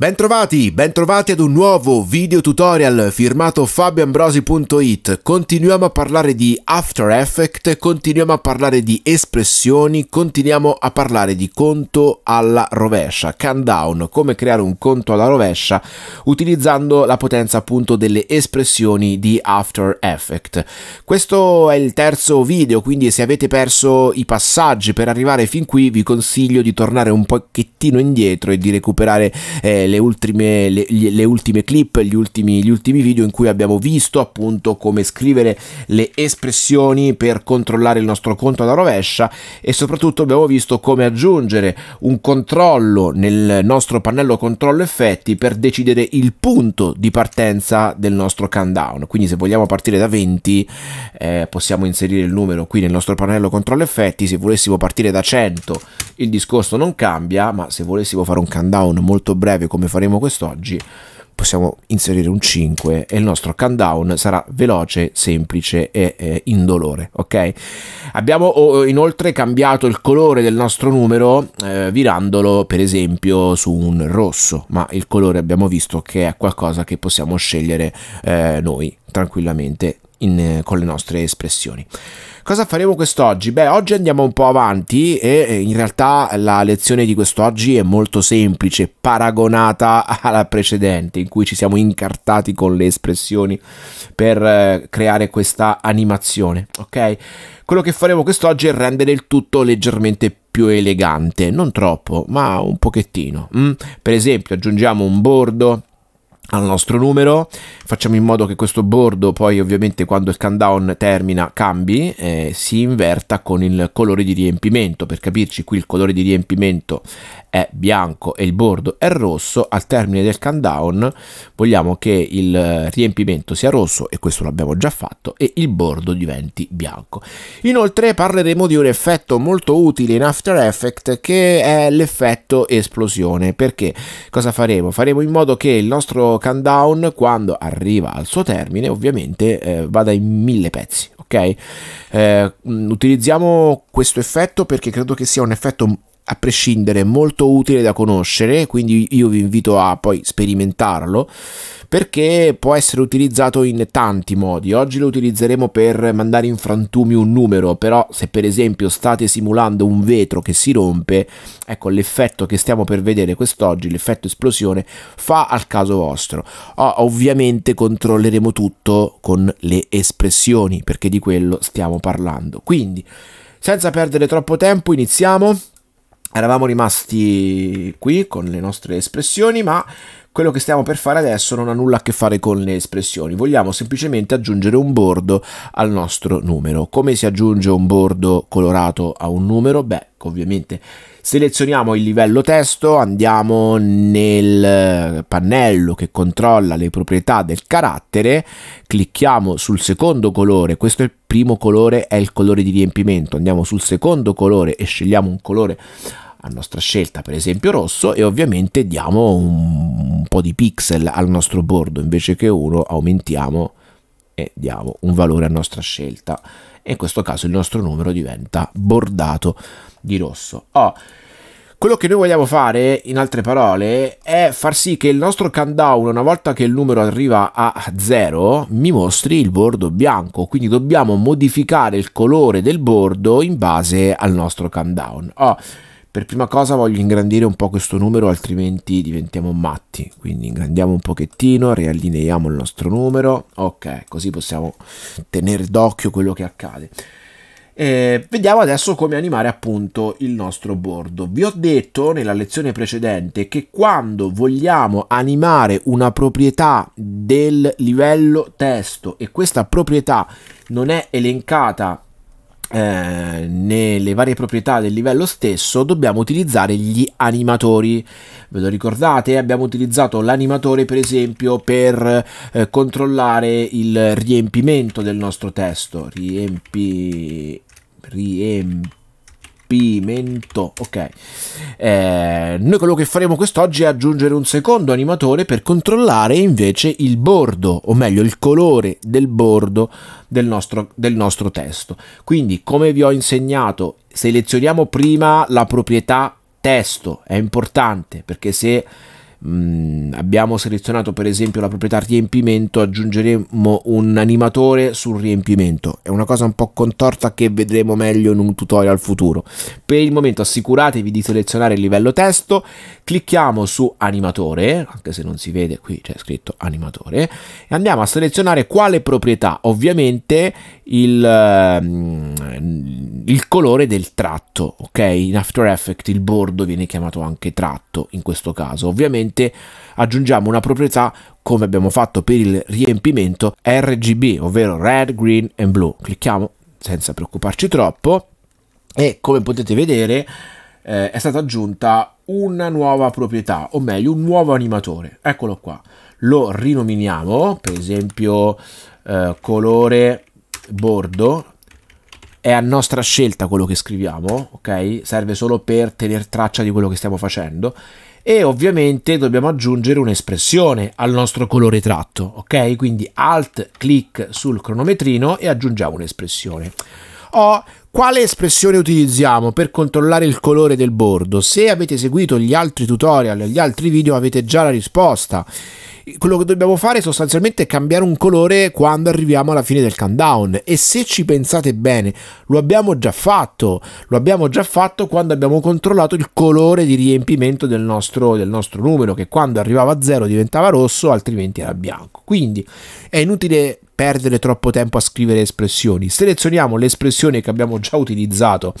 Bentrovati, bentrovati ad un nuovo video tutorial firmato fabioambrosi.it. Continuiamo a parlare di After Effects, continuiamo a parlare di espressioni, continuiamo a parlare di conto alla rovescia, countdown, come creare un conto alla rovescia utilizzando la potenza appunto delle espressioni di After Effects. Questo è il terzo video, quindi se avete perso i passaggi per arrivare fin qui vi consiglio di tornare un pochettino indietro e di recuperare eh, le ultime, le, le ultime clip, gli ultimi, gli ultimi video in cui abbiamo visto appunto come scrivere le espressioni per controllare il nostro conto alla rovescia e soprattutto abbiamo visto come aggiungere un controllo nel nostro pannello controllo effetti per decidere il punto di partenza del nostro countdown. Quindi se vogliamo partire da 20 eh, possiamo inserire il numero qui nel nostro pannello controllo effetti, se volessimo partire da 100 il discorso non cambia, ma se volessimo fare un countdown molto breve come come faremo quest'oggi, possiamo inserire un 5 e il nostro countdown sarà veloce, semplice e eh, indolore, ok? Abbiamo inoltre cambiato il colore del nostro numero eh, virandolo per esempio su un rosso, ma il colore abbiamo visto che è qualcosa che possiamo scegliere eh, noi tranquillamente in, eh, con le nostre espressioni. Cosa faremo quest'oggi? Beh, oggi andiamo un po' avanti e eh, in realtà la lezione di quest'oggi è molto semplice, paragonata alla precedente, in cui ci siamo incartati con le espressioni per eh, creare questa animazione, ok? Quello che faremo quest'oggi è rendere il tutto leggermente più elegante, non troppo, ma un pochettino. Mm? Per esempio, aggiungiamo un bordo al nostro numero, facciamo in modo che questo bordo poi ovviamente quando il countdown termina cambi, e si inverta con il colore di riempimento, per capirci qui il colore di riempimento è bianco e il bordo è rosso, al termine del countdown vogliamo che il riempimento sia rosso e questo l'abbiamo già fatto e il bordo diventi bianco. Inoltre parleremo di un effetto molto utile in After Effects che è l'effetto esplosione, perché cosa faremo? Faremo in modo che il nostro countdown quando arriva al suo termine ovviamente eh, vada in mille pezzi ok eh, utilizziamo questo effetto perché credo che sia un effetto a prescindere molto utile da conoscere, quindi io vi invito a poi sperimentarlo, perché può essere utilizzato in tanti modi. Oggi lo utilizzeremo per mandare in frantumi un numero, però se per esempio state simulando un vetro che si rompe, ecco l'effetto che stiamo per vedere quest'oggi, l'effetto esplosione, fa al caso vostro. ovviamente controlleremo tutto con le espressioni, perché di quello stiamo parlando. Quindi, senza perdere troppo tempo, iniziamo. Eravamo rimasti qui con le nostre espressioni, ma quello che stiamo per fare adesso non ha nulla a che fare con le espressioni, vogliamo semplicemente aggiungere un bordo al nostro numero. Come si aggiunge un bordo colorato a un numero? Beh, ovviamente selezioniamo il livello testo, andiamo nel pannello che controlla le proprietà del carattere, clicchiamo sul secondo colore, questo è il primo colore, è il colore di riempimento, andiamo sul secondo colore e scegliamo un colore a nostra scelta, per esempio rosso, e ovviamente diamo un po' di pixel al nostro bordo invece che uno, aumentiamo e diamo un valore a nostra scelta. E in questo caso il nostro numero diventa bordato di rosso. Oh, quello che noi vogliamo fare, in altre parole, è far sì che il nostro countdown, una volta che il numero arriva a 0, mi mostri il bordo bianco. Quindi dobbiamo modificare il colore del bordo in base al nostro countdown. Oh, per prima cosa voglio ingrandire un po' questo numero, altrimenti diventiamo matti. Quindi ingrandiamo un pochettino, riallineiamo il nostro numero. Ok, così possiamo tenere d'occhio quello che accade. E vediamo adesso come animare appunto il nostro bordo. Vi ho detto nella lezione precedente che quando vogliamo animare una proprietà del livello testo e questa proprietà non è elencata eh, nelle varie proprietà del livello stesso dobbiamo utilizzare gli animatori ve lo ricordate abbiamo utilizzato l'animatore per esempio per eh, controllare il riempimento del nostro testo riempi riempi rapimento. Ok, eh, noi quello che faremo quest'oggi è aggiungere un secondo animatore per controllare invece il bordo, o meglio il colore del bordo del nostro, del nostro testo. Quindi, come vi ho insegnato, selezioniamo prima la proprietà testo, è importante perché se mh, mm, abbiamo selezionato per esempio la proprietà riempimento, aggiungeremo un animatore sul riempimento. È una cosa un po' contorta che vedremo meglio in un tutorial futuro. Per il momento assicuratevi di selezionare il livello testo, clicchiamo su animatore, anche se non si vede qui c'è scritto animatore, e andiamo a selezionare quale proprietà. Ovviamente il... Mh, mm, il colore del tratto, ok? In After Effects il bordo viene chiamato anche tratto in questo caso. Ovviamente aggiungiamo una proprietà come abbiamo fatto per il riempimento RGB, ovvero red, green e blu. Clicchiamo senza preoccuparci troppo e come potete vedere eh, è stata aggiunta una nuova proprietà, o meglio un nuovo animatore. Eccolo qua. Lo rinominiamo, per esempio eh, colore bordo è a nostra scelta quello che scriviamo, ok? Serve solo per tenere traccia di quello che stiamo facendo e ovviamente dobbiamo aggiungere un'espressione al nostro colore tratto, ok? Quindi alt clic sul cronometrino e aggiungiamo un'espressione. Ho quale espressione utilizziamo per controllare il colore del bordo? Se avete seguito gli altri tutorial, gli altri video avete già la risposta. Quello che dobbiamo fare sostanzialmente è cambiare un colore quando arriviamo alla fine del countdown e se ci pensate bene lo abbiamo già fatto, lo abbiamo già fatto quando abbiamo controllato il colore di riempimento del nostro, del nostro numero che quando arrivava a zero diventava rosso altrimenti era bianco. Quindi è inutile perdere troppo tempo a scrivere espressioni. Selezioniamo l'espressione che abbiamo già utilizzato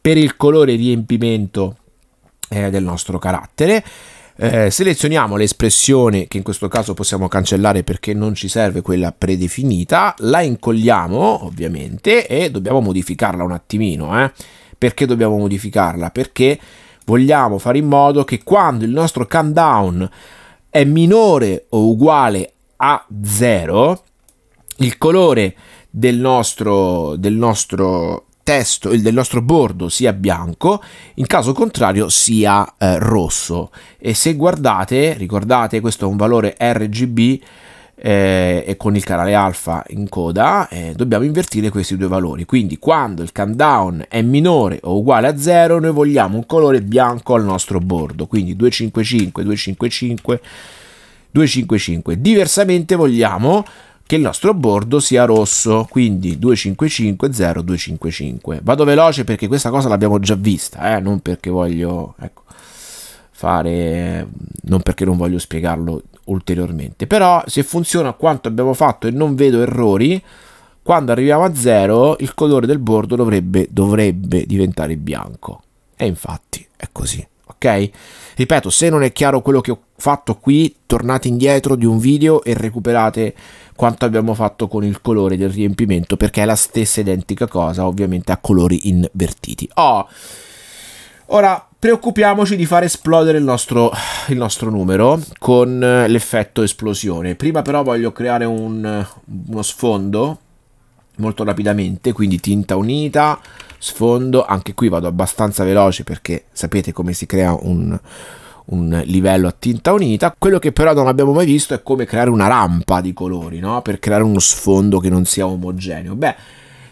per il colore riempimento eh, del nostro carattere. Eh, selezioniamo l'espressione che in questo caso possiamo cancellare perché non ci serve quella predefinita, la incolliamo ovviamente e dobbiamo modificarla un attimino. Eh. Perché dobbiamo modificarla? Perché vogliamo fare in modo che quando il nostro countdown è minore o uguale a 0, il colore del nostro, del nostro testo, del nostro bordo sia bianco, in caso contrario sia eh, rosso. E se guardate, ricordate, questo è un valore RGB eh, e con il canale alfa in coda, eh, dobbiamo invertire questi due valori. Quindi quando il countdown è minore o uguale a 0, noi vogliamo un colore bianco al nostro bordo, quindi 255, 255, 255. Diversamente vogliamo che il nostro bordo sia rosso, quindi 2550255. Vado veloce perché questa cosa l'abbiamo già vista, eh? non perché voglio ecco, fare non perché non voglio spiegarlo ulteriormente, però se funziona quanto abbiamo fatto e non vedo errori, quando arriviamo a 0 il colore del bordo dovrebbe, dovrebbe diventare bianco. E infatti è così. Ok? Ripeto, se non è chiaro quello che ho fatto qui, tornate indietro di un video e recuperate quanto abbiamo fatto con il colore del riempimento perché è la stessa identica cosa ovviamente a colori invertiti oh. ora preoccupiamoci di far esplodere il nostro, il nostro numero con l'effetto esplosione prima però voglio creare un, uno sfondo molto rapidamente quindi tinta unita sfondo anche qui vado abbastanza veloce perché sapete come si crea un, un livello a tinta unita. Quello che però non abbiamo mai visto è come creare una rampa di colori, no? Per creare uno sfondo che non sia omogeneo. Beh,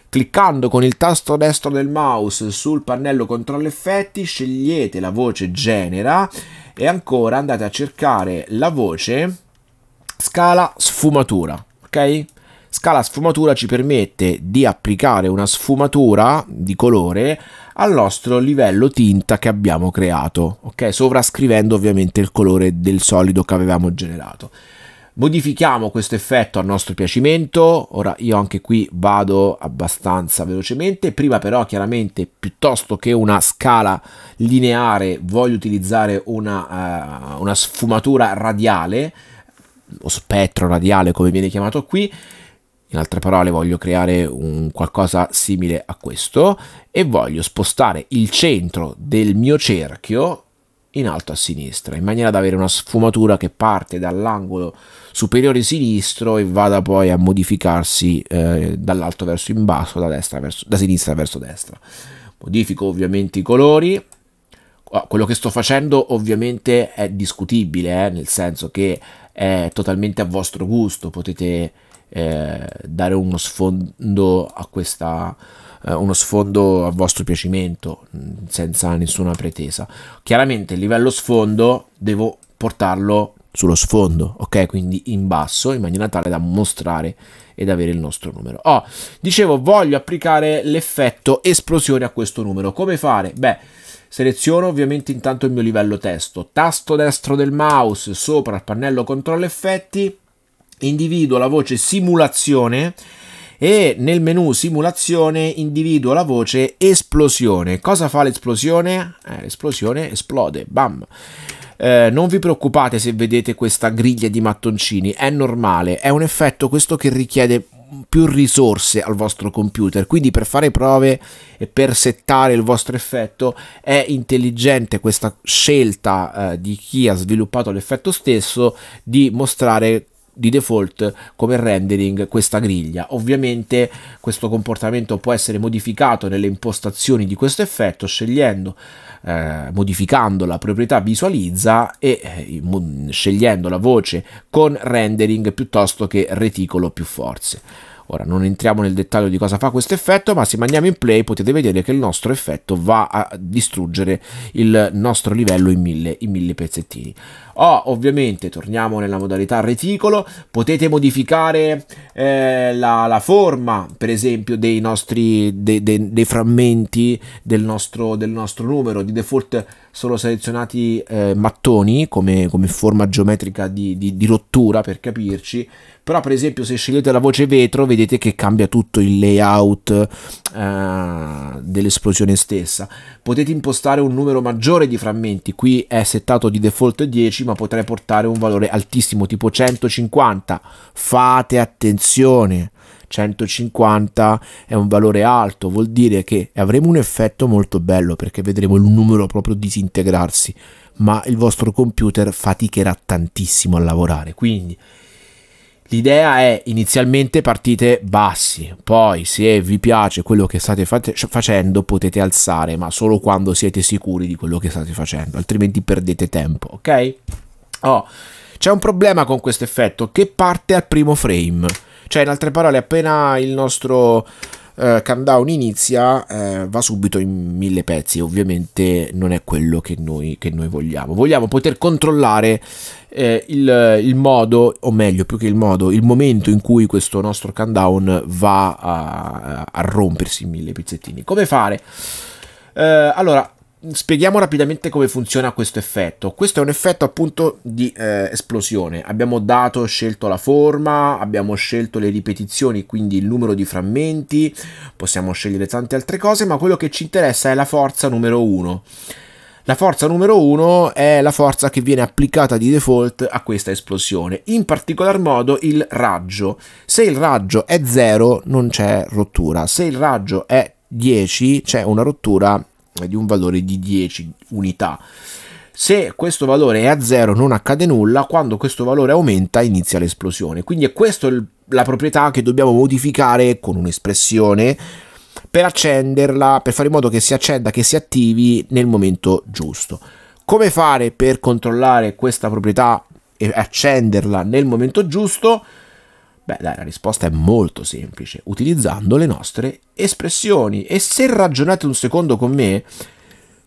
cliccando con il tasto destro del mouse sul pannello controllo effetti, scegliete la voce genera e ancora andate a cercare la voce scala sfumatura, ok? Scala sfumatura ci permette di applicare una sfumatura di colore al nostro livello tinta che abbiamo creato, ok? Sovrascrivendo ovviamente il colore del solido che avevamo generato. Modifichiamo questo effetto a nostro piacimento, ora io anche qui vado abbastanza velocemente, prima però chiaramente piuttosto che una scala lineare voglio utilizzare una, uh, una sfumatura radiale o spettro radiale come viene chiamato qui in altre parole voglio creare un qualcosa simile a questo e voglio spostare il centro del mio cerchio in alto a sinistra in maniera da avere una sfumatura che parte dall'angolo superiore sinistro e vada poi a modificarsi eh, dall'alto verso in basso da, destra verso, da sinistra verso destra modifico ovviamente i colori quello che sto facendo ovviamente è discutibile eh, nel senso che è totalmente a vostro gusto potete eh, dare uno sfondo a questa eh, uno sfondo a vostro piacimento mm, senza nessuna pretesa chiaramente il livello sfondo devo portarlo sullo sfondo ok quindi in basso in maniera tale da mostrare ed avere il nostro numero oh, dicevo voglio applicare l'effetto esplosione a questo numero come fare beh seleziono ovviamente intanto il mio livello testo, tasto destro del mouse sopra il pannello controllo effetti, individuo la voce simulazione e nel menu simulazione individuo la voce esplosione. Cosa fa l'esplosione? Eh, l'esplosione esplode, bam. Eh, non vi preoccupate se vedete questa griglia di mattoncini, è normale, è un effetto questo che richiede più risorse al vostro computer, quindi per fare prove e per settare il vostro effetto è intelligente questa scelta eh, di chi ha sviluppato l'effetto stesso di mostrare di default come rendering questa griglia ovviamente questo comportamento può essere modificato nelle impostazioni di questo effetto scegliendo eh, modificando la proprietà visualizza e eh, scegliendo la voce con rendering piuttosto che reticolo più forze Ora non entriamo nel dettaglio di cosa fa questo effetto, ma se mandiamo in play potete vedere che il nostro effetto va a distruggere il nostro livello in mille, in mille pezzettini o ah, ovviamente torniamo nella modalità reticolo potete modificare eh, la, la, forma per esempio dei nostri de, de, dei frammenti del nostro, del nostro numero di default sono selezionati eh, mattoni come, come, forma geometrica di, di, di, rottura per capirci però per esempio se scegliete la voce vetro vedete che cambia tutto il layout eh, dell'esplosione stessa potete impostare un numero maggiore di frammenti qui è settato di default 10 ma ma potrei portare un valore altissimo, tipo 150. Fate attenzione. 150 è un valore alto, vuol dire che avremo un effetto molto bello perché vedremo il numero proprio disintegrarsi, ma il vostro computer faticherà tantissimo a lavorare, quindi L'idea è inizialmente partite bassi, poi se vi piace quello che state fate, facendo potete alzare, ma solo quando siete sicuri di quello che state facendo, altrimenti perdete tempo, ok? Oh, c'è un problema con questo effetto che parte al primo frame. Cioè, in altre parole, appena il nostro eh, countdown inizia, eh, va subito in mille pezzi. Ovviamente non è quello che noi, che noi vogliamo. Vogliamo poter controllare eh, il, il, modo, o meglio, più che il modo, il momento in cui questo nostro countdown va a, a rompersi in mille pezzettini. Come fare? Eh, allora, Spieghiamo rapidamente come funziona questo effetto. Questo è un effetto appunto di eh, esplosione. Abbiamo dato, scelto la forma, abbiamo scelto le ripetizioni, quindi il numero di frammenti, possiamo scegliere tante altre cose, ma quello che ci interessa è la forza numero 1. La forza numero 1 è la forza che viene applicata di default a questa esplosione, in particolar modo il raggio. Se il raggio è 0 non c'è rottura, se il raggio è 10 c'è una rottura eh, di un valore di 10 unità. Se questo valore è a zero non accade nulla, quando questo valore aumenta inizia l'esplosione. Quindi è questa la proprietà che dobbiamo modificare con un'espressione per accenderla, per fare in modo che si accenda, che si attivi nel momento giusto. Come fare per controllare questa proprietà e accenderla nel momento giusto? Beh, dai, la risposta è molto semplice, utilizzando le nostre espressioni. E se ragionate un secondo con me,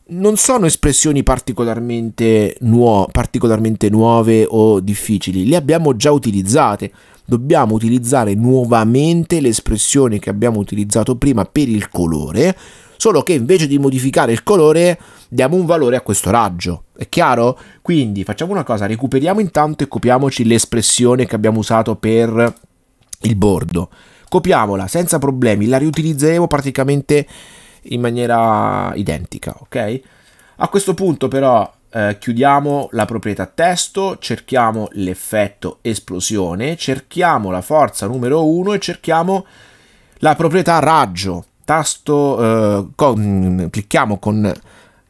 non sono espressioni particolarmente, nuo- particolarmente nuove o difficili, le abbiamo già utilizzate. Dobbiamo utilizzare nuovamente l'espressione che abbiamo utilizzato prima per il colore, solo che invece di modificare il colore diamo un valore a questo raggio. È chiaro? Quindi facciamo una cosa, recuperiamo intanto e copiamoci l'espressione che abbiamo usato per il bordo. Copiamola senza problemi, la riutilizzeremo praticamente in maniera identica, ok? A questo punto però eh, chiudiamo la proprietà testo, cerchiamo l'effetto esplosione, cerchiamo la forza numero 1 e cerchiamo la proprietà raggio. Tasto, eh, con, clicchiamo con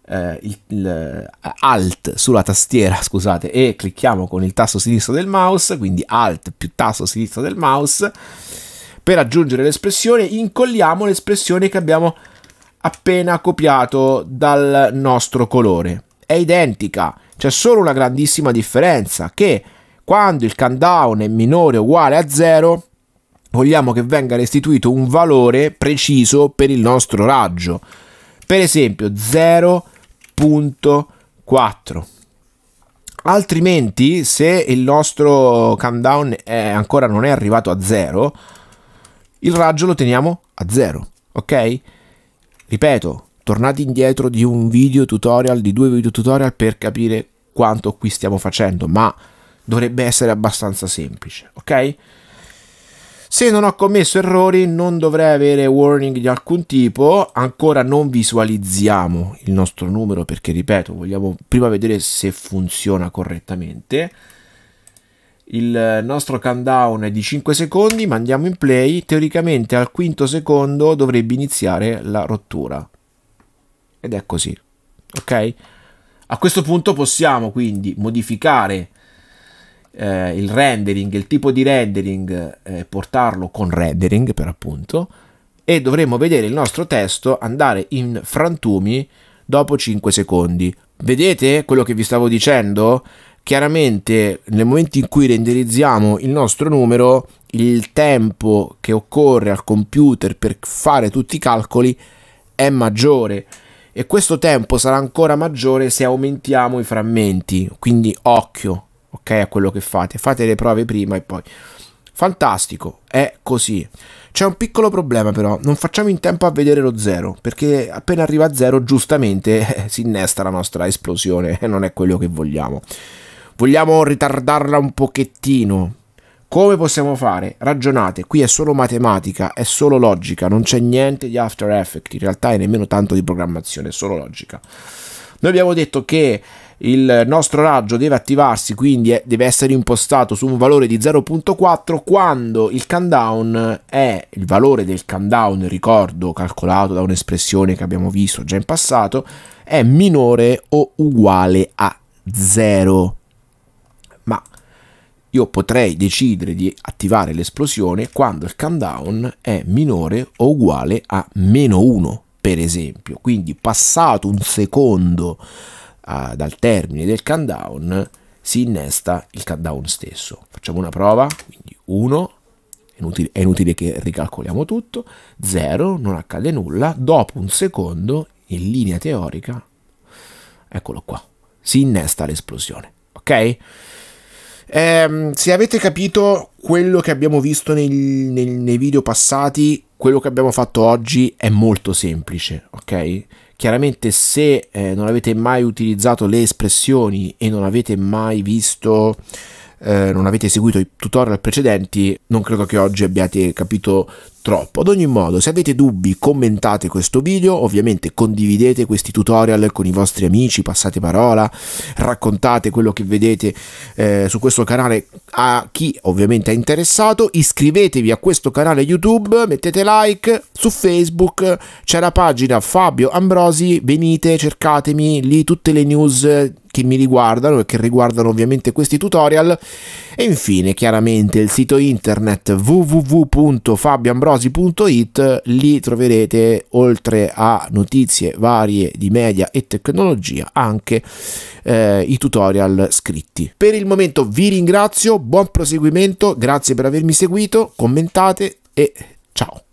eh, il, il, eh, Alt sulla tastiera, scusate, e clicchiamo con il tasto sinistro del mouse, quindi Alt più tasto sinistro del mouse, per aggiungere l'espressione incolliamo l'espressione che abbiamo appena copiato dal nostro colore. È identica, c'è solo una grandissima differenza che quando il countdown è minore o uguale a 0 vogliamo che venga restituito un valore preciso per il nostro raggio. Per esempio 0 3.4 altrimenti se il nostro countdown ancora non è arrivato a 0 il raggio lo teniamo a 0 ok ripeto tornate indietro di un video tutorial di due video tutorial per capire quanto qui stiamo facendo ma dovrebbe essere abbastanza semplice ok se non ho commesso errori non dovrei avere warning di alcun tipo, ancora non visualizziamo il nostro numero perché ripeto vogliamo prima vedere se funziona correttamente. Il nostro countdown è di 5 secondi, mandiamo in play, teoricamente al quinto secondo dovrebbe iniziare la rottura. Ed è così, ok? A questo punto possiamo quindi modificare eh, il rendering, il tipo di rendering, eh, portarlo con rendering per appunto, e dovremo vedere il nostro testo andare in frantumi dopo 5 secondi. Vedete quello che vi stavo dicendo? Chiaramente nel momento in cui renderizziamo il nostro numero, il tempo che occorre al computer per fare tutti i calcoli è maggiore e questo tempo sarà ancora maggiore se aumentiamo i frammenti, quindi occhio, ok, a quello che fate. Fate le prove prima e poi. Fantastico, è così. C'è un piccolo problema però, non facciamo in tempo a vedere lo zero, perché appena arriva a zero giustamente eh, si innesta la nostra esplosione e non è quello che vogliamo. Vogliamo ritardarla un pochettino. Come possiamo fare? Ragionate, qui è solo matematica, è solo logica, non c'è niente di After Effects, in realtà è nemmeno tanto di programmazione, è solo logica. Noi abbiamo detto che il nostro raggio deve attivarsi, quindi deve essere impostato su un valore di 0.4 quando il countdown è il valore del countdown, ricordo, calcolato da un'espressione che abbiamo visto già in passato, è minore o uguale a 0. Ma io potrei decidere di attivare l'esplosione quando il countdown è minore o uguale a meno 1, per esempio. Quindi passato un secondo uh, dal termine del countdown si innesta il countdown stesso. Facciamo una prova, quindi 1, inutile, è inutile che ricalcoliamo tutto, 0, non accade nulla, dopo un secondo, in linea teorica, eccolo qua, si innesta l'esplosione, ok? Eh, se avete capito quello che abbiamo visto nel, nel, nei video passati, quello che abbiamo fatto oggi è molto semplice, ok? Chiaramente se eh, non avete mai utilizzato le espressioni e non avete mai visto, eh, non avete seguito i tutorial precedenti, non credo che oggi abbiate capito troppo. Ad ogni modo, se avete dubbi, commentate questo video, ovviamente condividete questi tutorial con i vostri amici, passate parola, raccontate quello che vedete eh, su questo canale a chi ovviamente è interessato, iscrivetevi a questo canale YouTube, mettete like, su Facebook c'è la pagina Fabio Ambrosi, venite, cercatemi lì tutte le news che mi riguardano e che riguardano ovviamente questi tutorial e infine chiaramente il sito internet www.fabioambrosi.it lì troverete oltre a notizie varie di media e tecnologia anche eh, i tutorial scritti per il momento vi ringrazio buon proseguimento grazie per avermi seguito commentate e ciao